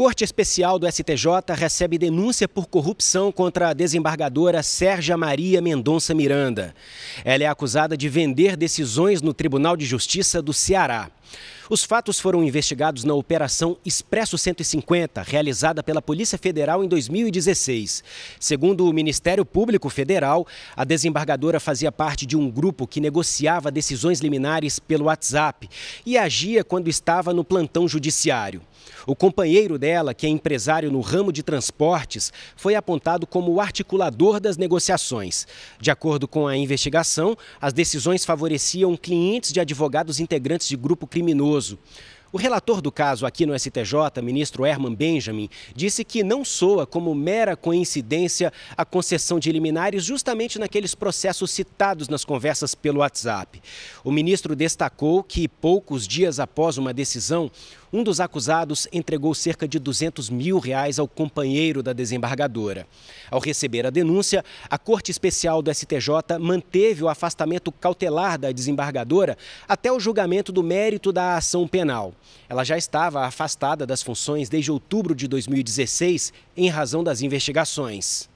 Corte Especial do STJ recebe denúncia por corrupção contra a desembargadora Sérgia Maria Mendonça Miranda. Ela é acusada de vender decisões no Tribunal de Justiça do Ceará. Os fatos foram investigados na Operação Expresso 150, realizada pela Polícia Federal em 2016. Segundo o Ministério Público Federal, a desembargadora fazia parte de um grupo que negociava decisões liminares pelo WhatsApp e agia quando estava no plantão judiciário. O companheiro dela, que é empresário no ramo de transportes, foi apontado como o articulador das negociações. De acordo com a investigação, as decisões favoreciam clientes de advogados integrantes de grupo criminoso. O relator do caso aqui no STJ, ministro Herman Benjamin, disse que não soa como mera coincidência a concessão de liminares justamente naqueles processos citados nas conversas pelo WhatsApp. O ministro destacou que, poucos dias após uma decisão, um dos acusados entregou cerca de 200 mil reais ao companheiro da desembargadora. Ao receber a denúncia, a Corte Especial do STJ manteve o afastamento cautelar da desembargadora até o julgamento do mérito da ação penal. Ela já estava afastada das funções desde outubro de 2016 em razão das investigações.